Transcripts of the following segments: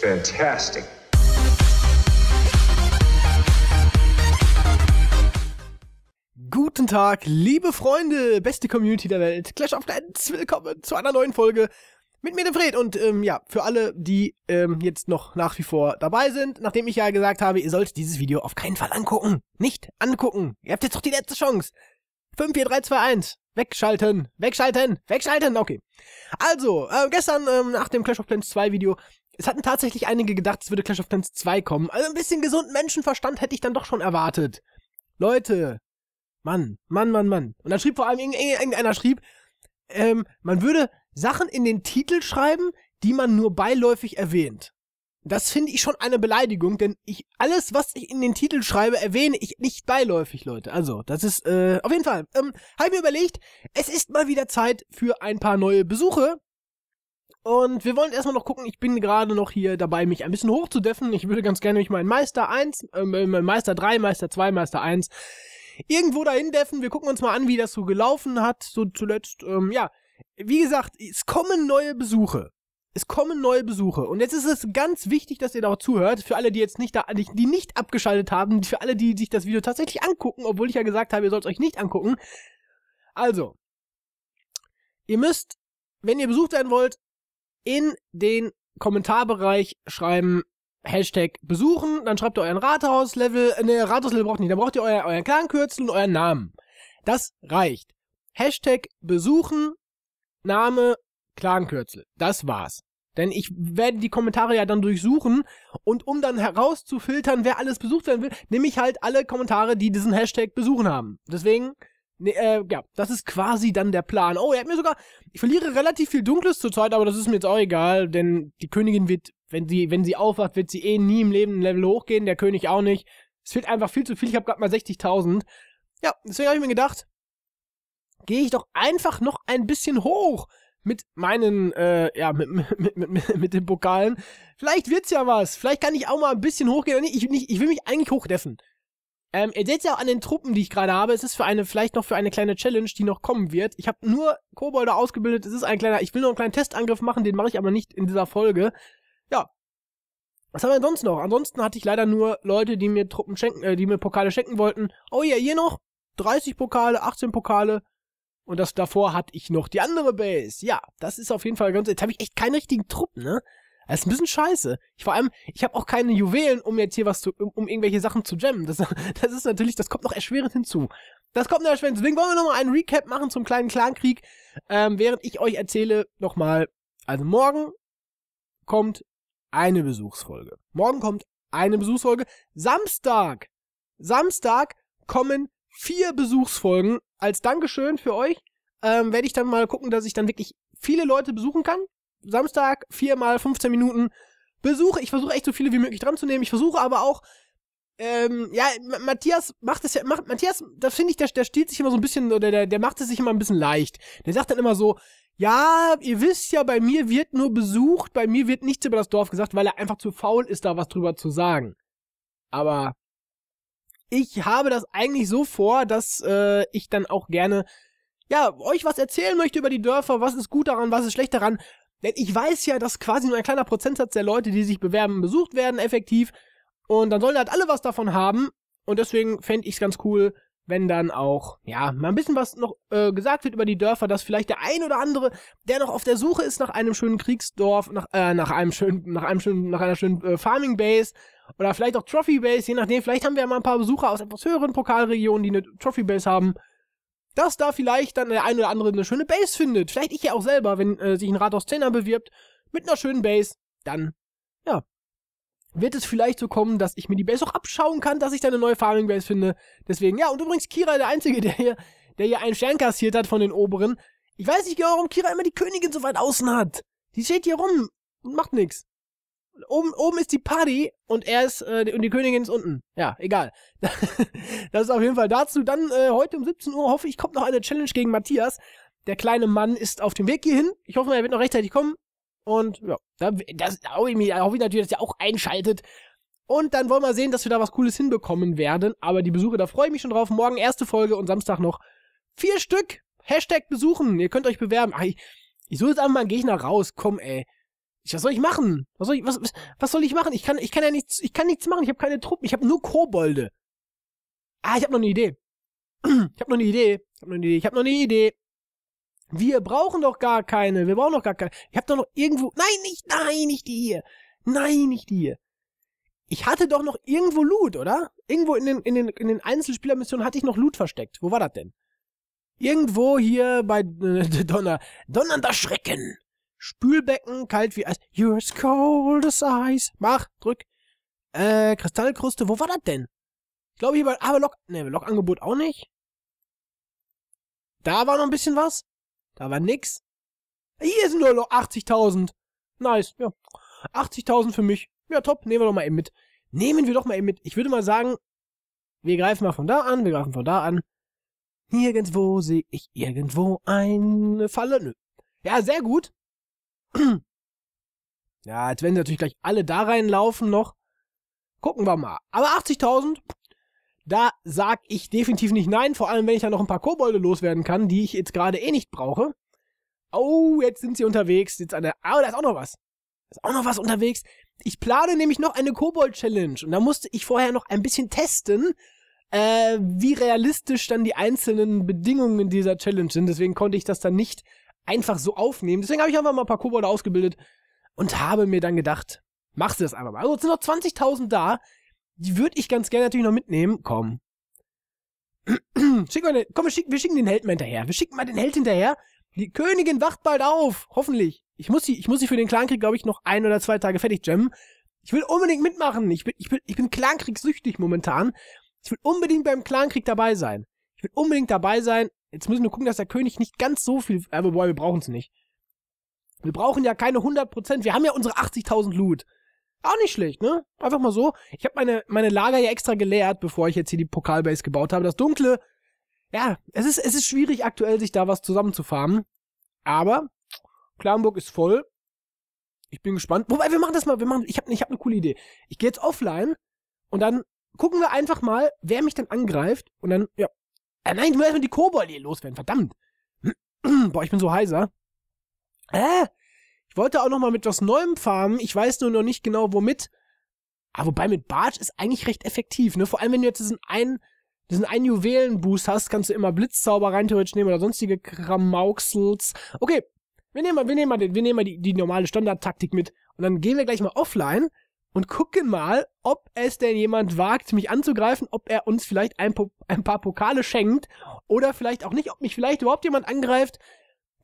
Fantastic. Guten Tag, liebe Freunde, beste Community der Welt, Clash of Clans, willkommen zu einer neuen Folge mit mir, dem Fred. Und ähm, ja, für alle, die ähm, jetzt noch nach wie vor dabei sind, nachdem ich ja gesagt habe, ihr sollt dieses Video auf keinen Fall angucken. Nicht angucken. Ihr habt jetzt doch die letzte Chance. 5, 4, 3, 2, 1. Wegschalten, wegschalten, wegschalten, okay. Also, äh, gestern ähm, nach dem Clash of Clans 2 Video es hatten tatsächlich einige gedacht, es würde Clash of Clans 2 kommen. Also ein bisschen gesunden Menschenverstand hätte ich dann doch schon erwartet. Leute, Mann, Mann, Mann, Mann. Und dann schrieb vor allem irgendeiner schrieb, ähm, man würde Sachen in den Titel schreiben, die man nur beiläufig erwähnt. Das finde ich schon eine Beleidigung, denn ich alles, was ich in den Titel schreibe, erwähne ich nicht beiläufig, Leute. Also, das ist äh, auf jeden Fall. Ähm, Habe mir überlegt, es ist mal wieder Zeit für ein paar neue Besuche. Und wir wollen erstmal noch gucken, ich bin gerade noch hier dabei, mich ein bisschen hochzudeffen. Ich würde ganz gerne mich meinen Meister 1, äh, Meister 3, Meister 2, Meister 1 irgendwo dahin deffen. Wir gucken uns mal an, wie das so gelaufen hat, so zuletzt. Ähm, ja, wie gesagt, es kommen neue Besuche. Es kommen neue Besuche. Und jetzt ist es ganz wichtig, dass ihr da auch zuhört. Für alle, die jetzt nicht da, die nicht abgeschaltet haben, für alle, die sich das Video tatsächlich angucken, obwohl ich ja gesagt habe, ihr sollt es euch nicht angucken. Also, ihr müsst, wenn ihr besucht sein wollt, in den Kommentarbereich schreiben, Hashtag besuchen, dann schreibt ihr euren Rathauslevel, äh, ne, Rathauslevel braucht nicht, dann braucht ihr euer, euren Klangkürzel und euren Namen. Das reicht. Hashtag besuchen, Name, Klangkürzel. Das war's. Denn ich werde die Kommentare ja dann durchsuchen und um dann herauszufiltern, wer alles besucht werden will, nehme ich halt alle Kommentare, die diesen Hashtag besuchen haben. Deswegen Nee, äh, ja, das ist quasi dann der Plan. Oh, er hat mir sogar. Ich verliere relativ viel Dunkles zurzeit, aber das ist mir jetzt auch egal, denn die Königin wird, wenn sie, wenn sie aufwacht, wird sie eh nie im Leben ein Level hochgehen, der König auch nicht. Es fehlt einfach viel zu viel, ich habe gerade mal 60.000. Ja, deswegen habe ich mir gedacht, gehe ich doch einfach noch ein bisschen hoch mit meinen, äh, ja, mit, mit, mit, mit den Pokalen. Vielleicht wird's ja was. Vielleicht kann ich auch mal ein bisschen hochgehen. Ich, nicht, ich will mich eigentlich hochdeffen. Ähm, ihr seht ja auch an den Truppen, die ich gerade habe, es ist für eine, vielleicht noch für eine kleine Challenge, die noch kommen wird. Ich habe nur Kobolde ausgebildet, es ist ein kleiner, ich will noch einen kleinen Testangriff machen, den mache ich aber nicht in dieser Folge. Ja. Was haben wir sonst noch? Ansonsten hatte ich leider nur Leute, die mir Truppen schenken, äh, die mir Pokale schenken wollten. Oh ja, yeah, hier noch 30 Pokale, 18 Pokale. Und das davor hatte ich noch die andere Base. Ja, das ist auf jeden Fall ganz. Jetzt habe ich echt keinen richtigen Truppen, ne? Das ist ein bisschen scheiße. Ich, vor allem, ich habe auch keine Juwelen, um jetzt hier was zu, um, um irgendwelche Sachen zu jammen. Das, das ist natürlich, das kommt noch erschwerend hinzu. Das kommt noch erschwerend. Deswegen wollen wir nochmal einen Recap machen zum kleinen Clankrieg, ähm, während ich euch erzähle nochmal. Also morgen kommt eine Besuchsfolge. Morgen kommt eine Besuchsfolge. Samstag, Samstag kommen vier Besuchsfolgen als Dankeschön für euch. Ähm, werde ich dann mal gucken, dass ich dann wirklich viele Leute besuchen kann. Samstag, viermal 15 Minuten Besuche. Ich versuche echt so viele wie möglich dran zu nehmen. Ich versuche aber auch, ähm, ja, Matthias macht es ja, macht, Matthias, das finde ich, der, der stiehlt sich immer so ein bisschen, oder der, der macht es sich immer ein bisschen leicht. Der sagt dann immer so, ja, ihr wisst ja, bei mir wird nur besucht, bei mir wird nichts über das Dorf gesagt, weil er einfach zu faul ist, da was drüber zu sagen. Aber ich habe das eigentlich so vor, dass äh, ich dann auch gerne ja, euch was erzählen möchte über die Dörfer, was ist gut daran, was ist schlecht daran, denn ich weiß ja, dass quasi nur ein kleiner Prozentsatz der Leute, die sich bewerben, besucht werden, effektiv. Und dann sollen halt alle was davon haben. Und deswegen fände ich es ganz cool, wenn dann auch, ja, mal ein bisschen was noch äh, gesagt wird über die Dörfer, dass vielleicht der ein oder andere, der noch auf der Suche ist nach einem schönen Kriegsdorf, nach, äh, nach einem schönen, nach einem schönen, nach einer schönen äh, Farming Base oder vielleicht auch Trophy Base, je nachdem, vielleicht haben wir ja mal ein paar Besucher aus etwas höheren Pokalregionen, die eine Trophy Base haben dass da vielleicht dann der ein oder andere eine schöne Base findet. Vielleicht ich ja auch selber, wenn äh, sich ein Rathaus 10er bewirbt, mit einer schönen Base, dann, ja, wird es vielleicht so kommen, dass ich mir die Base auch abschauen kann, dass ich da eine neue Farming Base finde. Deswegen, ja, und übrigens Kira, der Einzige, der hier, der hier einen Stern kassiert hat von den Oberen. Ich weiß nicht genau, warum Kira immer die Königin so weit außen hat. Die steht hier rum und macht nichts oben, oben ist die Party und er ist, äh, und die Königin ist unten. Ja, egal. das ist auf jeden Fall dazu. Dann äh, heute um 17 Uhr hoffe ich, kommt noch eine Challenge gegen Matthias. Der kleine Mann ist auf dem Weg hierhin. Ich hoffe, er wird noch rechtzeitig kommen. Und ja, da, das, da hoffe ich, mich, da hoffe ich natürlich, dass er auch einschaltet. Und dann wollen wir sehen, dass wir da was Cooles hinbekommen werden. Aber die Besuche, da freue ich mich schon drauf. Morgen erste Folge und Samstag noch vier Stück. Hashtag besuchen. Ihr könnt euch bewerben. Ach, ich, ich suche jetzt einfach mal einen Gegner raus. Komm, ey. Ich, was soll ich machen? Was soll ich, was, was soll ich machen? Ich kann, ich kann ja nichts, ich kann nichts machen. Ich habe keine Truppen. Ich habe nur Kobolde. Ah, ich habe noch eine Idee. Ich habe noch eine Idee. Ich habe noch eine Idee. Ich habe noch eine Idee. Wir brauchen doch gar keine. Wir brauchen doch gar keine. Ich habe doch noch irgendwo. Nein, nicht, nein, nicht die hier. Nein, nicht die hier. Ich hatte doch noch irgendwo Loot, oder? Irgendwo in den, in den, in den Einzelspielermissionen hatte ich noch Loot versteckt. Wo war das denn? Irgendwo hier bei äh, Donner. Donnernder Schrecken. Spülbecken, kalt wie Eis. You're as cold as ice. Mach, drück. Äh, Kristallkruste, wo war das denn? Ich glaube, hier war, aber ah, Lok, ne, Lokangebot auch nicht. Da war noch ein bisschen was. Da war nix. Hier sind nur noch 80.000. Nice, ja. 80.000 für mich. Ja, top, nehmen wir doch mal eben mit. Nehmen wir doch mal eben mit. Ich würde mal sagen, wir greifen mal von da an, wir greifen von da an. Nirgendwo sehe ich irgendwo eine Falle. Nö. Ja, sehr gut ja, jetzt werden sie natürlich gleich alle da reinlaufen noch. Gucken wir mal. Aber 80.000, da sag ich definitiv nicht nein, vor allem wenn ich da noch ein paar Kobolde loswerden kann, die ich jetzt gerade eh nicht brauche. Oh, jetzt sind sie unterwegs. Jetzt eine. Ah, oh, da ist auch noch was. Da ist auch noch was unterwegs. Ich plane nämlich noch eine Kobold-Challenge. Und da musste ich vorher noch ein bisschen testen, äh, wie realistisch dann die einzelnen Bedingungen dieser Challenge sind. Deswegen konnte ich das dann nicht einfach so aufnehmen. Deswegen habe ich einfach mal ein paar Kobolde ausgebildet und habe mir dann gedacht, machst du das einfach mal. Also es sind noch 20.000 da. Die würde ich ganz gerne natürlich noch mitnehmen. Komm. Schick mal den, komm, wir schicken, wir schicken den Held mal hinterher. Wir schicken mal den Held hinterher. Die Königin wacht bald auf. Hoffentlich. Ich muss sie, ich muss sie für den Clankrieg, glaube ich, noch ein oder zwei Tage fertig jammen. Ich will unbedingt mitmachen. Ich bin, ich bin, ich bin Clankriegssüchtig momentan. Ich will unbedingt beim Clankrieg dabei sein. Ich will unbedingt dabei sein Jetzt müssen wir gucken, dass der König nicht ganz so viel... Aber boah, wir brauchen es nicht. Wir brauchen ja keine 100%. Wir haben ja unsere 80.000 Loot. Auch nicht schlecht, ne? Einfach mal so. Ich habe meine, meine Lager ja extra geleert, bevor ich jetzt hier die Pokalbase gebaut habe. Das Dunkle... Ja, es ist, es ist schwierig aktuell, sich da was zusammenzufarmen. Aber Klarenburg ist voll. Ich bin gespannt. Wobei, wir machen das mal. Wir machen, ich habe ich hab eine coole Idee. Ich gehe jetzt offline und dann gucken wir einfach mal, wer mich dann angreift. Und dann, ja, äh, nein, ich muss erstmal die Kobolde hier loswerden, verdammt. Boah, ich bin so heiser. Äh, ich wollte auch nochmal mit was Neuem farmen, ich weiß nur noch nicht genau womit. Aber ah, wobei mit Barge ist eigentlich recht effektiv, ne? Vor allem, wenn du jetzt diesen einen, diesen einen Juwelenboost hast, kannst du immer Blitzzauber rein theoretisch nehmen oder sonstige Kramauxels. Okay, wir nehmen mal, wir nehmen mal, den, wir nehmen mal die, die normale Standardtaktik mit und dann gehen wir gleich mal offline und gucken mal, ob es denn jemand wagt, mich anzugreifen, ob er uns vielleicht ein, ein paar Pokale schenkt oder vielleicht auch nicht, ob mich vielleicht überhaupt jemand angreift.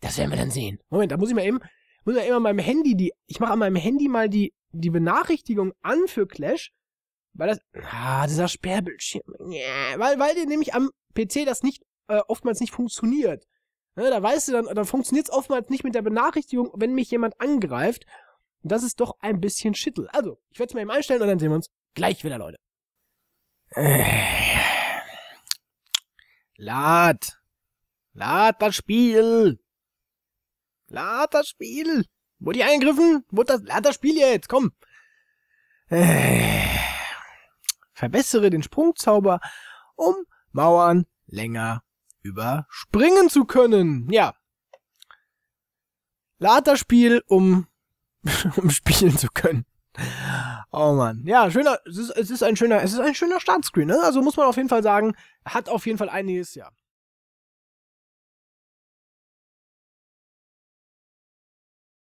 Das werden wir dann sehen. Moment, da muss ich mal eben, muss ja immer an meinem Handy die, ich mache an meinem Handy mal die, die Benachrichtigung an für Clash, weil das, ah, dieser Sperrbildschirm, yeah, weil, weil dir nämlich am PC das nicht, äh, oftmals nicht funktioniert. Ne, da weißt du dann, dann funktioniert's oftmals nicht mit der Benachrichtigung, wenn mich jemand angreift. Und das ist doch ein bisschen Schittel. Also, ich werde es mal eben einstellen und dann sehen wir uns gleich wieder, Leute. Äh. Lad. Lad das Spiel. Lad das Spiel. Wurde ich eingegriffen? Wurde das, lad das Spiel jetzt, komm. Äh. Verbessere den Sprungzauber, um Mauern länger überspringen zu können. Ja. Lad das Spiel, um um spielen zu können. Oh man, Ja, schöner, es ist, es ist ein schöner, es ist ein schöner Startscreen, ne? Also muss man auf jeden Fall sagen, hat auf jeden Fall einiges, ja.